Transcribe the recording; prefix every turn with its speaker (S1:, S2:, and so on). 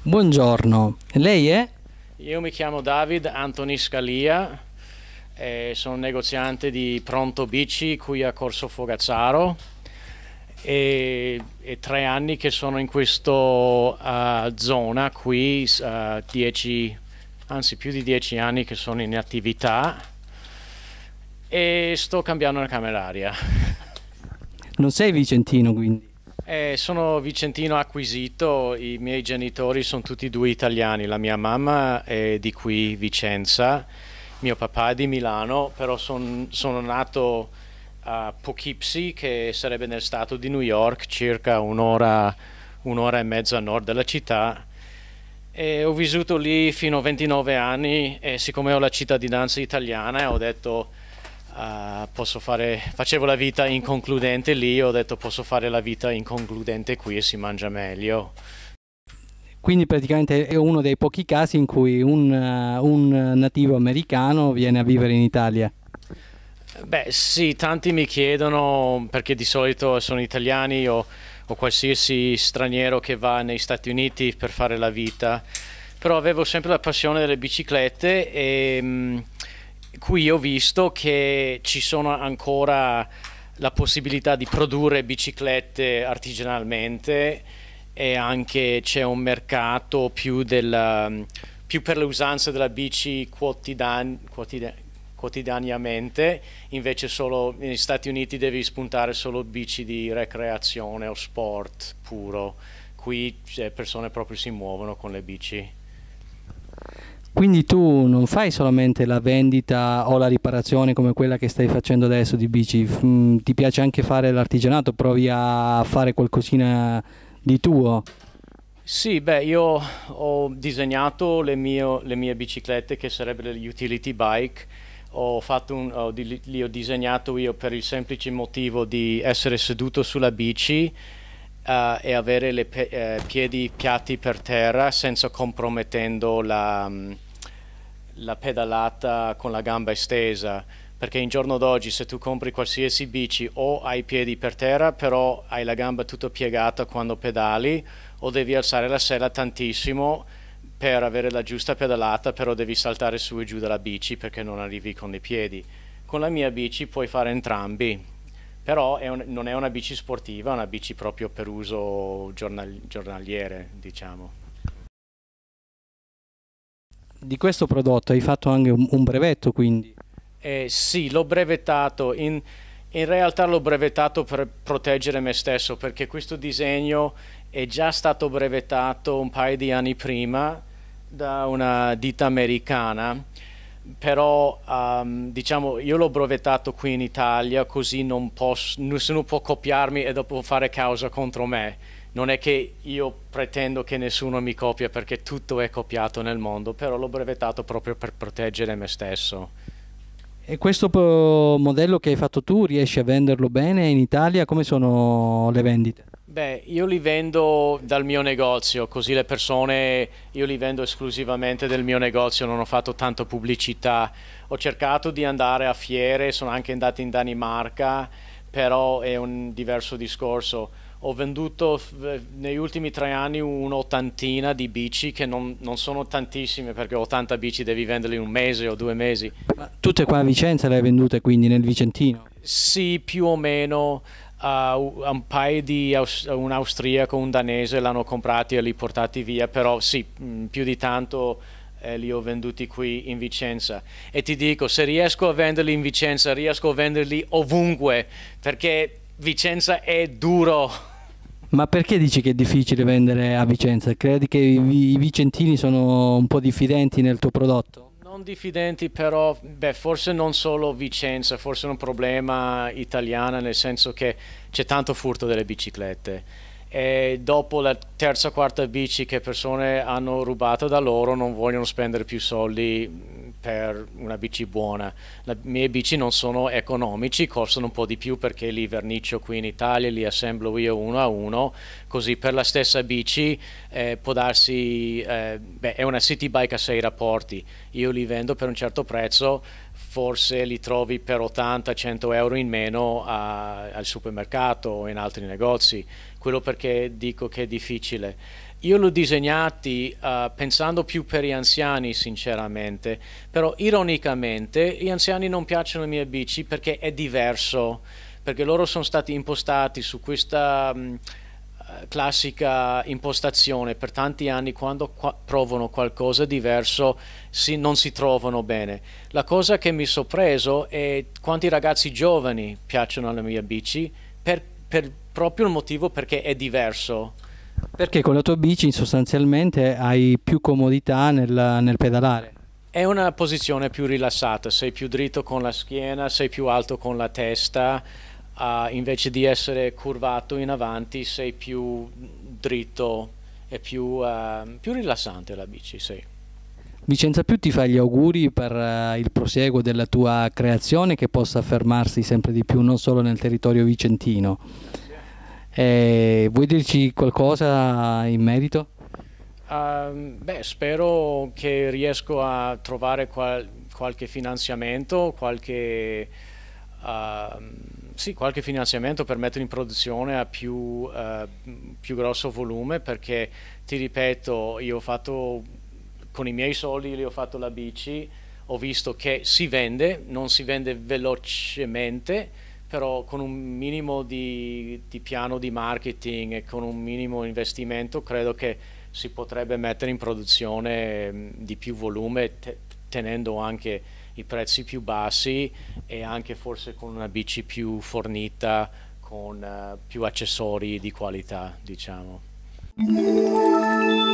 S1: Buongiorno, lei è?
S2: Io mi chiamo David Anthony Scalia, eh, sono negoziante di Pronto Bici qui a Corso Fogazzaro e, e, tre anni che sono in questa uh, eh, zona qui, uh, dieci, anzi più di dieci anni che sono in attività e sto cambiando la cameraria.
S1: Non sei vicentino quindi?
S2: Eh, sono vicentino acquisito, i miei genitori sono tutti due italiani, la mia mamma è di qui Vicenza, mio papà è di Milano, però sono nato a Poughkeepsie, che sarebbe nel stato di New York, circa un'ora, un'ora e mezza a nord della città. E ho vissuto lì fino a 29 anni e siccome ho la cittadinanza italiana ho detto uh, posso fare, facevo la vita inconcludente lì, ho detto posso fare la vita inconcludente qui e si mangia meglio.
S1: Quindi praticamente è uno dei pochi casi in cui un, uh, un nativo americano viene a vivere in Italia.
S2: Beh sì, tanti mi chiedono perché di solito sono italiani o, o, qualsiasi straniero che va negli Stati Uniti per fare la vita, però avevo sempre la passione delle biciclette e mh, qui ho visto che ci sono ancora la possibilità di produrre biciclette artigianalmente e anche c'è un mercato più, della, più per le usanze della bici quotidiana quotidianamente, invece solo negli Stati Uniti devi spuntare solo bici di recreazione o sport puro, qui le cioè, persone proprio si muovono con le bici.
S1: Quindi tu non fai solamente la vendita o la riparazione come quella che stai facendo adesso di bici, mm, ti piace anche fare l'artigianato, provi a fare qualcosina di tuo?
S2: Sì, beh, io ho disegnato le mie, le mie biciclette che sarebbero le utility bike ho, un, ho, li ho disegnato io per il semplice motivo di essere seduto sulla bici uh, e avere i pe- eh, piedi piatti per terra senza compromettendo la, mm, la, pedalata con la gamba estesa. Perché in giorno d'oggi se tu compri qualsiasi bici o hai i piedi per terra, però hai la gamba tutta piegata quando pedali, o devi alzare la sella tantissimo per avere la giusta pedalata però devi saltare su e giù dalla bici perché non arrivi con i piedi. Con la mia bici puoi fare entrambi, però è un, non è una bici sportiva, è una bici proprio per uso giornal, giornaliere, diciamo.
S1: Di questo prodotto hai fatto anche un, un brevetto quindi?
S2: Eh, sì, l'ho brevettato. In, in realtà l'ho brevettato per proteggere me stesso perché questo disegno è già stato brevettato un paio di anni prima da una ditta americana, però um, diciamo io l'ho brevettato qui in Italia così non posso, nessuno può copiarmi e dopo fare causa contro me. Non è che io pretendo che nessuno mi copia perché tutto è copiato nel mondo, però l'ho brevettato proprio per proteggere me stesso.
S1: E questo modello che hai fatto tu riesci a venderlo bene in Italia? Come sono le vendite?
S2: Beh, io li vendo dal mio negozio, così le persone io li vendo esclusivamente dal mio negozio, non ho fatto tanta pubblicità. Ho cercato di andare a fiere, sono anche andato in Danimarca, però è un diverso discorso ho venduto negli ultimi tre anni un'ottantina di bici che non, non, sono tantissime perché 80 bici devi venderle in un mese o due mesi.
S1: Ma tutte qua a Vicenza le hai vendute quindi nel Vicentino?
S2: Sì, più o meno. Uh, un paio di aus- un austriaco, un danese l'hanno comprati e li portati via, però sì, mm, più di tanto eh, li ho venduti qui in Vicenza. E ti dico, se riesco a venderli in Vicenza, riesco a venderli ovunque, perché Vicenza è duro.
S1: Ma perché dici che è difficile vendere a Vicenza? Credi che i, i vicentini sono un po' diffidenti nel tuo prodotto?
S2: Non diffidenti però, beh, forse non solo Vicenza, forse è un problema italiano nel senso che c'è tanto furto delle biciclette e dopo la terza quarta bici che persone hanno rubato da loro non vogliono spendere più soldi per una bici buona. Le mie bici non sono economici, costano un po' di più perché li vernicio qui in Italia, li assemblo io uno a uno, così per la stessa bici eh, può darsi, eh, beh, è una city bike a sei rapporti, io li vendo per un certo prezzo, forse li trovi per 80-100 euro in meno a, al supermercato o in altri negozi, quello perché dico che è difficile. Io l'ho disegnati uh, pensando più per gli anziani, sinceramente, però ironicamente gli anziani non piacciono le mie bici perché è diverso, perché loro sono stati impostati su questa mh, mm, eh, classica impostazione per tanti anni quando qua provano qualcosa diverso si, non si trovano bene. La cosa che mi ha sorpreso è quanti ragazzi giovani piacciono le mie bici per, per proprio il motivo perché è diverso.
S1: Perché con la tua bici sostanzialmente hai più comodità nel, nel pedalare.
S2: È una posizione più rilassata, sei più dritto con la schiena, sei più alto con la testa, uh, invece di essere curvato in avanti sei più dritto, e più, uh, più rilassante la bici, sì.
S1: Vicenza Più ti fa gli auguri per uh, il prosieguo della tua creazione che possa affermarsi sempre di più non solo nel territorio vicentino. Eh, vuoi dirci qualcosa in merito?
S2: Uh, beh, spero che riesco a trovare qual qualche finanziamento, qualche, uh, sì, qualche, finanziamento per mettere in produzione a più, uh, più, grosso volume perché ti ripeto, io ho fatto con i miei soldi, li ho fatto la bici, ho visto che si vende, non si vende velocemente però con un minimo di, di piano di marketing e con un minimo investimento credo che si potrebbe mettere in produzione mm, di più volume te, tenendo anche i prezzi più bassi e anche forse con una bici più fornita con uh, più accessori di qualità diciamo